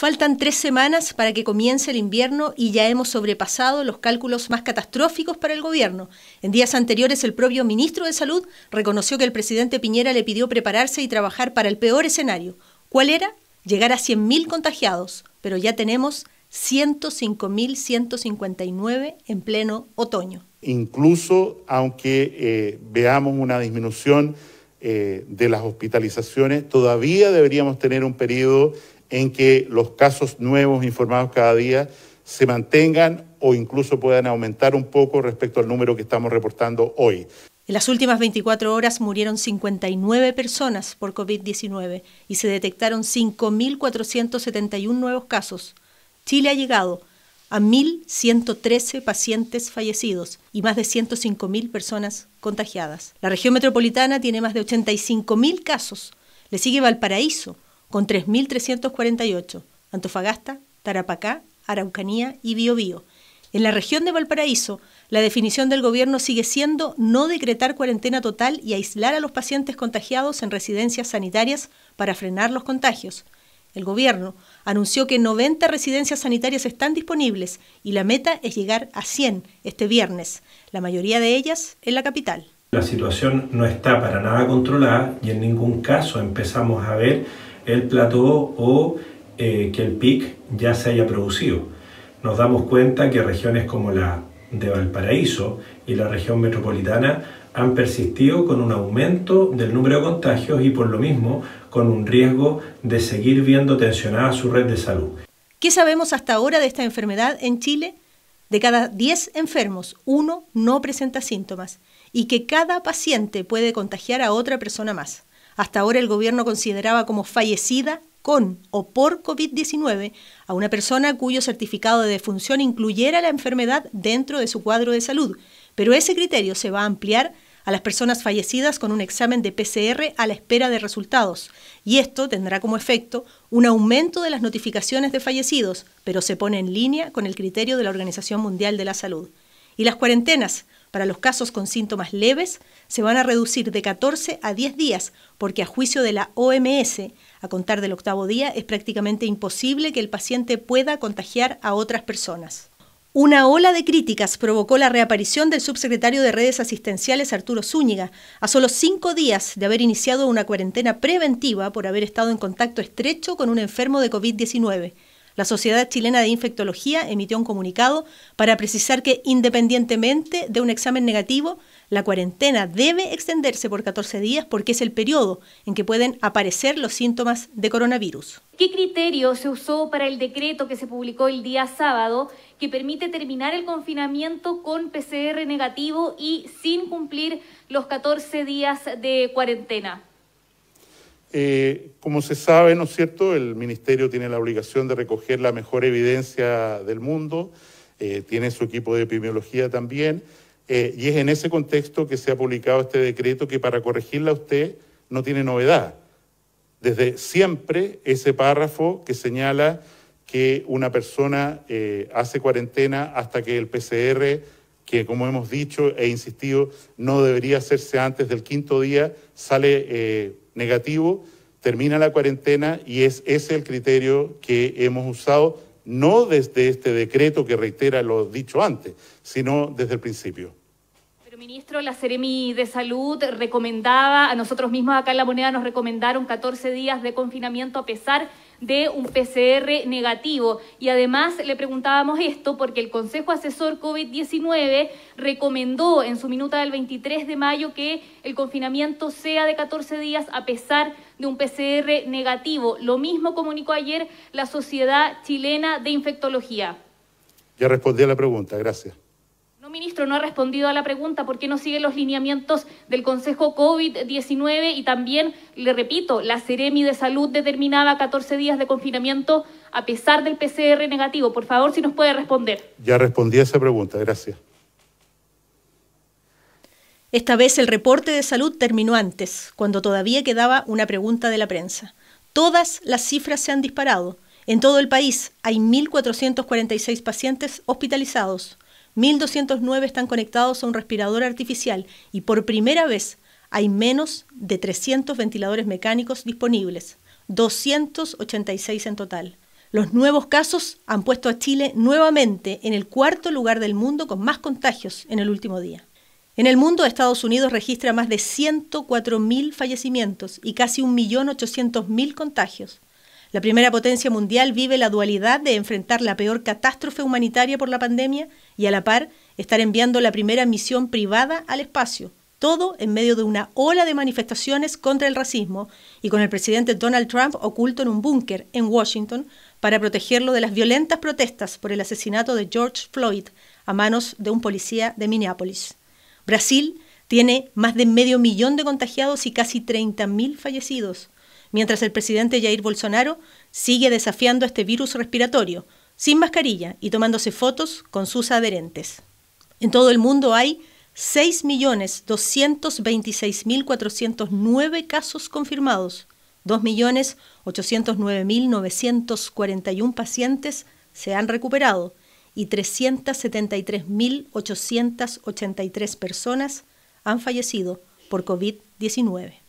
Faltan tres semanas para que comience el invierno y ya hemos sobrepasado los cálculos más catastróficos para el gobierno. En días anteriores el propio ministro de Salud reconoció que el presidente Piñera le pidió prepararse y trabajar para el peor escenario. ¿Cuál era? Llegar a 100.000 contagiados, pero ya tenemos 105.159 en pleno otoño. Incluso aunque eh, veamos una disminución eh, de las hospitalizaciones, todavía deberíamos tener un periodo en que los casos nuevos informados cada día se mantengan o incluso puedan aumentar un poco respecto al número que estamos reportando hoy. En las últimas 24 horas murieron 59 personas por COVID-19 y se detectaron 5.471 nuevos casos. Chile ha llegado a 1.113 pacientes fallecidos y más de 105.000 personas contagiadas. La región metropolitana tiene más de 85.000 casos. Le sigue Valparaíso con 3.348, Antofagasta, Tarapacá, Araucanía y Biobío. En la región de Valparaíso, la definición del gobierno sigue siendo no decretar cuarentena total y aislar a los pacientes contagiados en residencias sanitarias para frenar los contagios. El gobierno anunció que 90 residencias sanitarias están disponibles y la meta es llegar a 100 este viernes, la mayoría de ellas en la capital. La situación no está para nada controlada y en ningún caso empezamos a ver el plato o eh, que el pic ya se haya producido. Nos damos cuenta que regiones como la de Valparaíso y la región metropolitana han persistido con un aumento del número de contagios y por lo mismo con un riesgo de seguir viendo tensionada su red de salud. ¿Qué sabemos hasta ahora de esta enfermedad en Chile? De cada 10 enfermos, uno no presenta síntomas y que cada paciente puede contagiar a otra persona más. Hasta ahora el gobierno consideraba como fallecida con o por COVID-19 a una persona cuyo certificado de defunción incluyera la enfermedad dentro de su cuadro de salud, pero ese criterio se va a ampliar a las personas fallecidas con un examen de PCR a la espera de resultados, y esto tendrá como efecto un aumento de las notificaciones de fallecidos, pero se pone en línea con el criterio de la Organización Mundial de la Salud. Y las cuarentenas para los casos con síntomas leves se van a reducir de 14 a 10 días, porque a juicio de la OMS, a contar del octavo día, es prácticamente imposible que el paciente pueda contagiar a otras personas. Una ola de críticas provocó la reaparición del subsecretario de redes asistenciales Arturo Zúñiga, a solo cinco días de haber iniciado una cuarentena preventiva por haber estado en contacto estrecho con un enfermo de COVID-19. La Sociedad Chilena de Infectología emitió un comunicado para precisar que independientemente de un examen negativo, la cuarentena debe extenderse por 14 días porque es el periodo en que pueden aparecer los síntomas de coronavirus. ¿Qué criterio se usó para el decreto que se publicó el día sábado que permite terminar el confinamiento con PCR negativo y sin cumplir los 14 días de cuarentena? Eh, como se sabe, ¿no es cierto?, el Ministerio tiene la obligación de recoger la mejor evidencia del mundo, eh, tiene su equipo de epidemiología también, eh, y es en ese contexto que se ha publicado este decreto que para corregirla usted no tiene novedad. Desde siempre ese párrafo que señala que una persona hace cuarentena hasta que el PCR que como hemos dicho e insistido, no debería hacerse antes del quinto día, sale eh, negativo, termina la cuarentena y es ese el criterio que hemos usado, no desde este decreto que reitera lo dicho antes, sino desde el principio. Pero Ministro, la Seremi de Salud recomendaba, a nosotros mismos acá en La Moneda nos recomendaron 14 días de confinamiento a pesar de de un PCR negativo. Y además le preguntábamos esto porque el Consejo Asesor COVID-19 recomendó en su minuta del 23 de mayo que el confinamiento sea de 14 días a pesar de un PCR negativo. Lo mismo comunicó ayer la Sociedad Chilena de Infectología. Ya respondí a la pregunta, gracias ministro, no ha respondido a la pregunta por qué no sigue los lineamientos del Consejo COVID-19 y también, le repito, la Ceremi de Salud determinaba 14 días de confinamiento a pesar del PCR negativo. Por favor, si nos puede responder. Ya respondí a esa pregunta, gracias. Esta vez el reporte de salud terminó antes, cuando todavía quedaba una pregunta de la prensa. Todas las cifras se han disparado. En todo el país hay 1.446 pacientes hospitalizados, 1.209 están conectados a un respirador artificial y por primera vez hay menos de 300 ventiladores mecánicos disponibles, 286 en total. Los nuevos casos han puesto a Chile nuevamente en el cuarto lugar del mundo con más contagios en el último día. En el mundo, Estados Unidos registra más de 104.000 fallecimientos y casi 1.800.000 contagios. La primera potencia mundial vive la dualidad de enfrentar la peor catástrofe humanitaria por la pandemia y a la par estar enviando la primera misión privada al espacio, todo en medio de una ola de manifestaciones contra el racismo y con el presidente Donald Trump oculto en un búnker en Washington para protegerlo de las violentas protestas por el asesinato de George Floyd a manos de un policía de Minneapolis. Brasil tiene más de medio millón de contagiados y casi 30.000 fallecidos mientras el presidente Jair Bolsonaro sigue desafiando este virus respiratorio, sin mascarilla y tomándose fotos con sus adherentes. En todo el mundo hay 6.226.409 casos confirmados, 2.809.941 pacientes se han recuperado y 373.883 personas han fallecido por COVID-19.